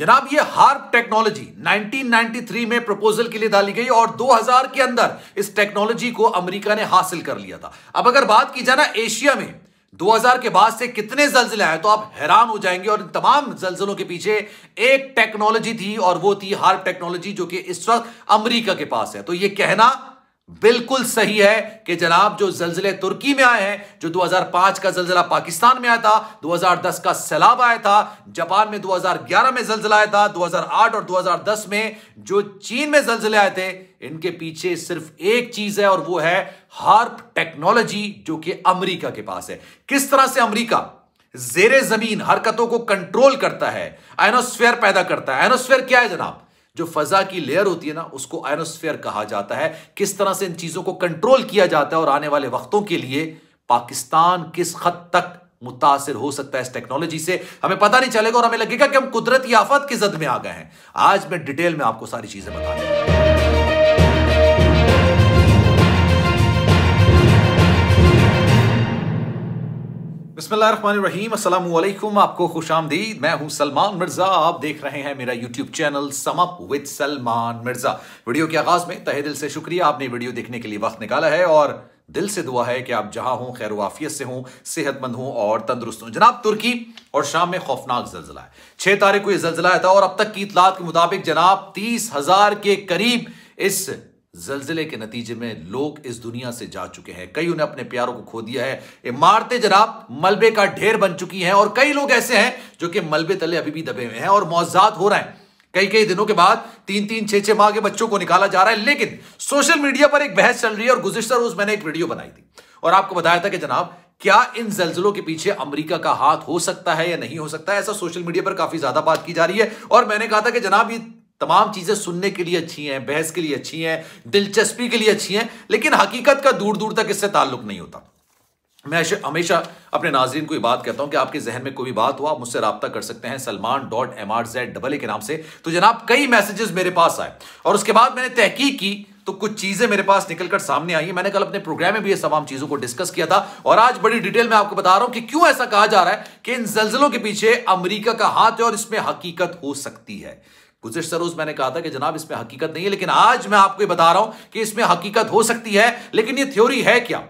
जनाब ये harp technology 1993 में प्रपोजल के लिए डाली गई और 2000 के अंदर इस टेक्नोलॉजी को अमेरिका ने हासिल कर लिया था अब अगर बात की जाए ना एशिया में 2000 के बाद से कितने जलजिले आए तो आप हैरान हो जाएंगे और इन तमाम जलजिलों के पीछे एक टेक्नोलॉजी थी और वो थी हार्प टेक्नोलॉजी जो कि इस वक्त अमरीका के पास है तो ये कहना बिल्कुल सही है कि जनाब जो जलजिले तुर्की में आए हैं जो 2005 का जलजिला पाकिस्तान में आया था 2010 का सैलाब आया था जापान में 2011 में जलजिला आया था 2008 और 2010 में जो चीन में जलजिले आए थे इनके पीछे सिर्फ एक चीज है और वो है हार्प टेक्नोलॉजी जो कि अमरीका के पास है किस तरह से अमरीका जेर जमीन हरकतों को कंट्रोल करता है एनोस्फेयर पैदा करता है एनोस्फेयर क्या है जनाब जो फजा की लेयर होती है ना उसको आयनोस्फेयर कहा जाता है किस तरह से इन चीजों को कंट्रोल किया जाता है और आने वाले वक्तों के लिए पाकिस्तान किस हद तक मुतासर हो सकता है इस टेक्नोलॉजी से हमें पता नहीं चलेगा और हमें लगेगा कि हम कुदरती आफत की जद में आ गए हैं आज मैं डिटेल में आपको सारी चीजें बता दूंगा अस्सलाम वालेकुम आपको खुश आमदीद मैं हूं सलमान मिर्जा आप देख रहे हैं मेरा YouTube channel sum up with Salman Mirza video के आगाज में तहे दिल से शुक्रिया आपने वीडियो देखने के लिए वक्त निकाला है और दिल से दुआ है कि आप जहां हों खैर वाफियत से हों सेहतमंद हों और तंदुरुस्त हों जनाब तुर्की और शाम में खौफनाक जलजिला है छह तारीख को यह जलजिला था और अब तक की इतलात के मुताबिक जनाब तीस हजार के करीब इस जलजिले के नतीजे में लोग इस दुनिया से जा चुके हैं कई उन्हें अपने प्यारों को खो दिया है इमारतें जनाब मलबे का ढेर बन चुकी हैं और कई लोग ऐसे हैं जो कि मलबे तले अभी भी दबे हुए हैं और मौजाद हो रहे हैं कई कई दिनों के बाद तीन तीन छह छह माह के बच्चों को निकाला जा रहा है लेकिन सोशल मीडिया पर एक बहस चल रही है और गुजशतर रोज मैंने एक वीडियो बनाई थी और आपको बताया था कि जनाब क्या इन जलजिलों के पीछे अमेरिका का हाथ हो सकता है या नहीं हो सकता है ऐसा सोशल मीडिया पर काफी ज्यादा बात की जा रही है और मैंने कहा था कि जनाब ये तमाम चीजें सुनने के लिए अच्छी हैं बहस के लिए अच्छी हैं दिलचस्पी के लिए अच्छी हैं लेकिन हकीकत का दूर दूर तक इससे ताल्लुक नहीं होता मैं हमेशा अपने नाजरन को ये बात कहता हूं कि आपके जहन में कोई बात हो आप मुझसे रबता कर सकते हैं Salman dot M R Z double A के नाम से तो जनाब कई मैसेजेस मेरे पास आए और उसके बाद मैंने तहकीक की तो कुछ चीजें मेरे पास निकलकर सामने आई है मैंने कल अपने प्रोग्राम में भी ये तमाम चीजों को डिस्कस किया था और आज बड़ी डिटेल में आपको बता रहा हूं कि क्यों ऐसा कहा जा रहा है कि इन जलजलों के पीछे अमरीका का हाथ है और इसमें हकीकत हो सकती है गुजशत रोज मैंने कहा था कि जनाब इसमें हकीकत नहीं है लेकिन आज मैं आपको बता रहा हूं कि इसमें हकीकत हो सकती है लेकिन ये थ्योरी है क्या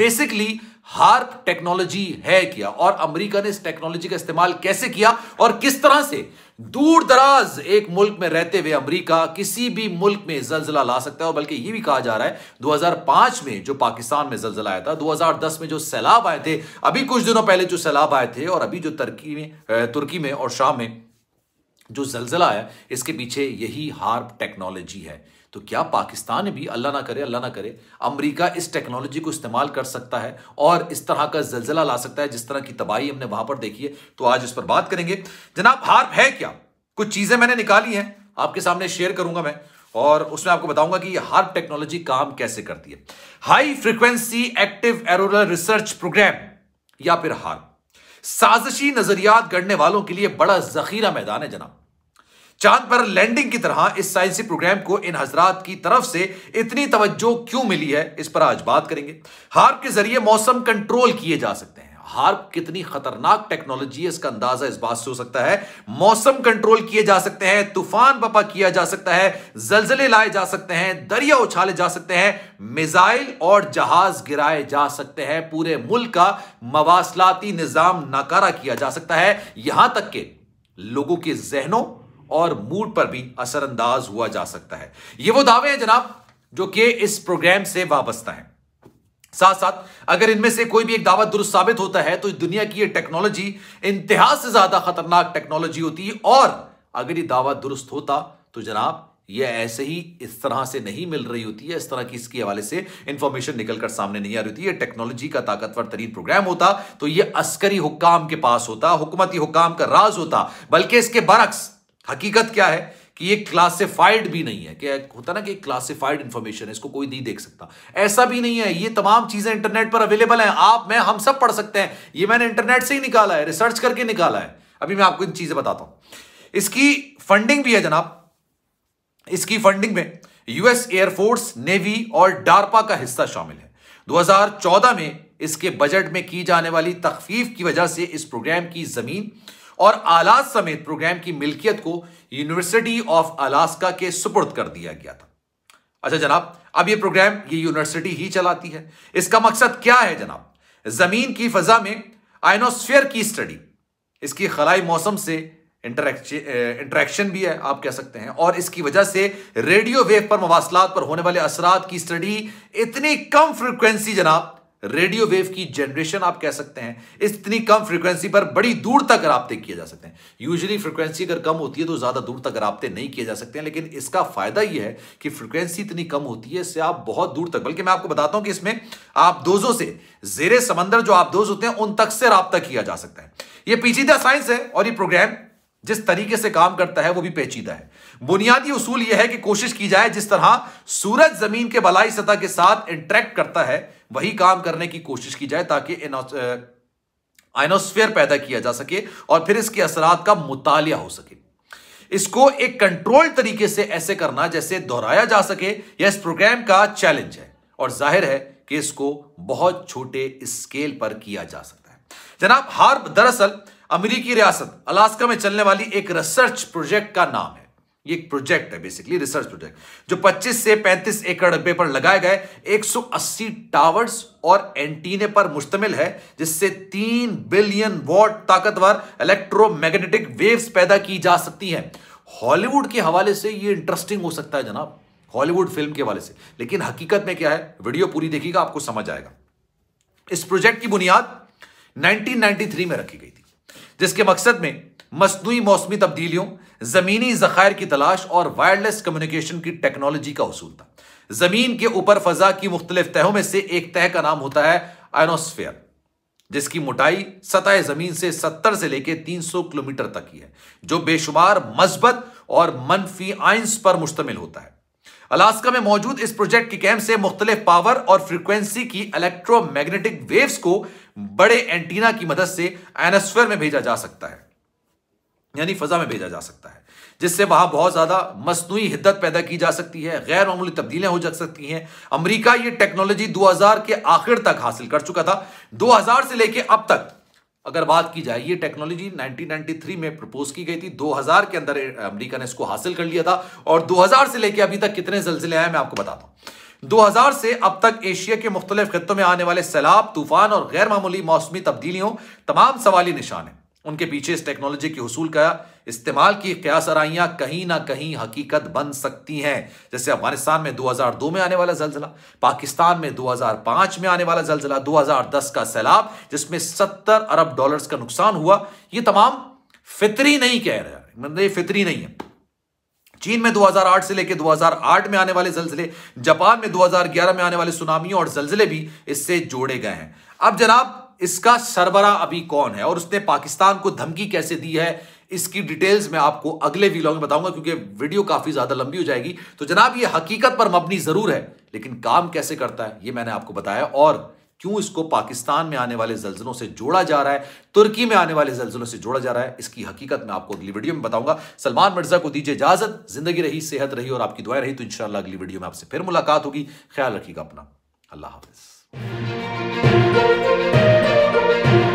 बेसिकली हार्प टेक्नोलॉजी है क्या और अमेरिका ने इस टेक्नोलॉजी का इस्तेमाल कैसे किया और किस तरह से दूर दराज एक मुल्क में रहते हुए अमेरिका किसी भी मुल्क में जलजिला ला सकता है और बल्कि ये भी कहा जा रहा है 2005 में जो पाकिस्तान में जलजिला आया था 2010 में जो सैलाब आए थे अभी कुछ दिनों पहले जो सैलाब आए थे और अभी जो तर्की में तुर्की में और शाम में जो जलजला है इसके पीछे यही हार्प टेक्नोलॉजी है तो क्या पाकिस्तान भी अल्लाह ना करे अल्लाह ना करे अमेरिका इस टेक्नोलॉजी को इस्तेमाल कर सकता है और इस तरह का जलजला ला सकता है जिस तरह की तबाही हमने वहां पर देखी है तो आज इस पर बात करेंगे जनाब हार्प है क्या कुछ चीजें मैंने निकाली हैं आपके सामने शेयर करूंगा मैं और उसमें आपको बताऊंगा कि हार्प टेक्नोलॉजी काम कैसे करती है high frequency active auroral research program या फिर हार्प साजिशी नजरियात गढ़ने वालों के लिए बड़ा जखीरा मैदान है जनाब चांद पर लैंडिंग की तरह इस साइंसी प्रोग्राम को इन हजरात की तरफ से इतनी तवज्जो क्यों मिली है इस पर आज बात करेंगे हार्प के जरिए मौसम कंट्रोल किए जा सकते हैं हार्प कितनी खतरनाक टेक्नोलॉजी है इसका अंदाजा इस बात से हो सकता है मौसम कंट्रोल किए जा सकते हैं तूफान बपा किया जा सकता है जलजले लाए जा सकते हैं दरिया उछाले जा सकते हैं मिसाइल और जहाज गिराए जा सकते हैं पूरे मुल्क का मवासलाती निजाम नाकारा किया जा सकता है यहां तक के लोगों के जहनों और मूड पर भी असरअंदाज हुआ जा सकता है ये वो दावे हैं जनाब जो कि इस प्रोग्राम से वाबस्ता है साथ साथ अगर इनमें से कोई भी एक दावा दुरुस्त साबित होता है तो दुनिया की ये टेक्नोलॉजी इंतहा से ज्यादा खतरनाक टेक्नोलॉजी होती है और अगर ये दावा दुरुस्त होता तो जनाब ये ऐसे ही इस तरह से नहीं मिल रही होती है इस तरह की इसके हवाले से इंफॉर्मेशन निकलकर सामने नहीं आ रही होती है टेक्नोलॉजी का ताकतवर तरीन प्रोग्राम होता तो ये अस्करी हुक्काम के पास होता हुकूमती हुक्काम का राज होता बल्कि इसके बरक्स हकीकत क्या है कि ये क्लासिफाइड भी नहीं है कि होता ना कि क्लासिफाइड इंफॉर्मेशन है इसको कोई नहीं देख सकता ऐसा भी नहीं है ये तमाम चीजें इंटरनेट पर अवेलेबल हैं आप मैं हम सब पढ़ सकते हैं ये मैंने इंटरनेट से ही निकाला है रिसर्च करके निकाला है अभी मैं आपको इन चीजें बताता हूं इसकी फंडिंग भी है जनाब इसकी फंडिंग में यूएस एयरफोर्स नेवी और डार्पा का हिस्सा शामिल है 2014 में इसके बजट में की जाने वाली तखफीफ की वजह से इस प्रोग्राम की जमीन और आलास समेत प्रोग्राम की मिल्कियत को यूनिवर्सिटी ऑफ अलास्का के सुपुर्द कर दिया गया था अच्छा जनाब अब ये प्रोग्राम ये यूनिवर्सिटी ही चलाती है इसका मकसद क्या है जनाब जमीन की फजा में आइनोस्फियर की स्टडी इसकी खलाई मौसम से इंटरेक्शन भी है आप कह सकते हैं और इसकी वजह से रेडियो वेव पर मवासलात पर होने वाले असरात की स्टडी इतनी कम फ्रिक्वेंसी जनाब रेडियो वेव की जनरेशन आप कह सकते हैं इतनी कम फ्रीक्वेंसी पर बड़ी दूर तक रबते किए जा सकते हैं यूजली फ्रीक्वेंसी अगर कम होती है तो ज़्यादा दूर तक राबते नहीं किए जा सकते हैं लेकिन इसका फायदा यह है कि फ्रीक्वेंसी इतनी कम होती है इससे आप बहुत दूर तक बल्कि मैं आपको बताता हूं कि इसमें आप दोजों से जेरे समंदर जो आप दोज होते हैं उन तक से रबता किया जा सकता है ये पीछे साइंस है और ये प्रोग्राम जिस तरीके से काम करता है वो भी पेचीदा है बुनियादी उसूल यह है कि कोशिश की जाए जिस तरह सूरज जमीन के बलाई सतह के साथ इंट्रैक्ट करता है वही काम करने की कोशिश की जाए ताकि आइनोस्फेयर पैदा किया जा सके और फिर इसके असरात का मुताल हो सके इसको एक कंट्रोल तरीके से ऐसे करना जैसे दोहराया जा सके यह इस प्रोग्राम का चैलेंज है और जाहिर है कि इसको बहुत छोटे स्केल पर किया जा सकता है जनाब हार्प दरअसल अमेरिकी रियासत अलास्का में चलने वाली एक रिसर्च प्रोजेक्ट का नाम है ये एक प्रोजेक्ट है बेसिकली रिसर्च प्रोजेक्ट जो 25 से 35 एकड़ डब्बे पर लगाए गए 180 टावर्स और एंटीने पर मुश्तमिल है जिससे 3 बिलियन वॉट ताकतवर इलेक्ट्रोमैग्नेटिक वेव्स पैदा की जा सकती हैं हॉलीवुड के हवाले से ये इंटरेस्टिंग हो सकता है जनाब हॉलीवुड फिल्म के हवाले से लेकिन हकीकत में क्या है वीडियो पूरी देखिएगा आपको समझ आएगा इस प्रोजेक्ट की बुनियाद 1993 में रखी गई थी जिसके मकसद में मसनू मौसमी तब्दीलियों जमीनी जखायर की तलाश और वायरलेस कम्युनिकेशन की टेक्नोलॉजी का उसूल था जमीन के ऊपर फजा की मुख्तलिफ तहों में से एक तह का नाम होता है आयनोस्फेयर जिसकी मोटाई सतह जमीन से 70 से लेकर 300 किलोमीटर तक की है जो बेशुमार मजबत और मनफी आइंस पर मुश्तमिल होता है अलास्का में मौजूद इस प्रोजेक्ट की कैंप से मुख्तलिफ पावर और फ्रीक्वेंसी की इलेक्ट्रोमैग्नेटिक वेव्स को बड़े एंटीना की मदद से एनस्फेयर में भेजा जा सकता है यानी फजा में भेजा जा सकता है जिससे वहां बहुत ज्यादा मसनू हिद्दत पैदा की जा सकती है गैर मामूली तब्दीलियां हो जा सकती हैं अमरीका ये टेक्नोलॉजी हजार के आखिर तक हासिल कर चुका था हजार से लेकर अब तक अगर बात की जाए ये टेक्नोलॉजी 1993 में प्रपोज की गई थी 2000 के अंदर अमेरिका ने इसको हासिल कर लिया था और 2000 से लेकर अभी तक कितने जलजिले आए मैं आपको बताता हूं 2000 से अब तक एशिया के मुख्तलिफ खत्ों में आने वाले सैलाब तूफान और गैर मामूली मौसमी तब्दीलियों तमाम सवाली निशान है उनके पीछे इस टेक्नोलॉजी के हसूल का इस्तेमाल की क्यास आरइयाँ कहीं ना कहीं हकीकत बन सकती हैं जैसे अफगानिस्तान में 2002 में आने वाला जलजिला पाकिस्तान में 2005 में आने वाला जलजिला 2010 का सैलाब जिसमें 70 अरब डॉलर्स का नुकसान हुआ ये तमाम फितरी नहीं कह रहे मतलब ये फितरी नहीं है चीन में 2008 से लेकर 2008 में आने वाले जलजिले जापान में 2011 में आने वाले सुनामियों और जलजिले भी इससे जोड़े गए हैं अब जनाब इसका सरबरा अभी कौन है और उसने पाकिस्तान को धमकी कैसे दी है इसकी डिटेल्स मैं आपको अगले वीलॉग में बताऊंगा क्योंकि वीडियो काफी ज्यादा लंबी हो जाएगी तो जनाब ये हकीकत पर मबनी जरूर है लेकिन काम कैसे करता है ये मैंने आपको बताया और क्यों इसको पाकिस्तान में आने वाले जल्जलों से जोड़ा जा रहा है तुर्की में आने वाले जल्जलों से जोड़ा जा रहा है इसकी हकीकत मैं आपको अगली वीडियो में बताऊंगा सलमान मिर्जा को दीजिए इजाजत जिंदगी रही सेहत रही और आपकी दुआएं रही तो इनशाला अगली वीडियो में आपसे फिर मुलाकात होगी ख्याल रखिएगा अपना अल्लाह हाफिज thank you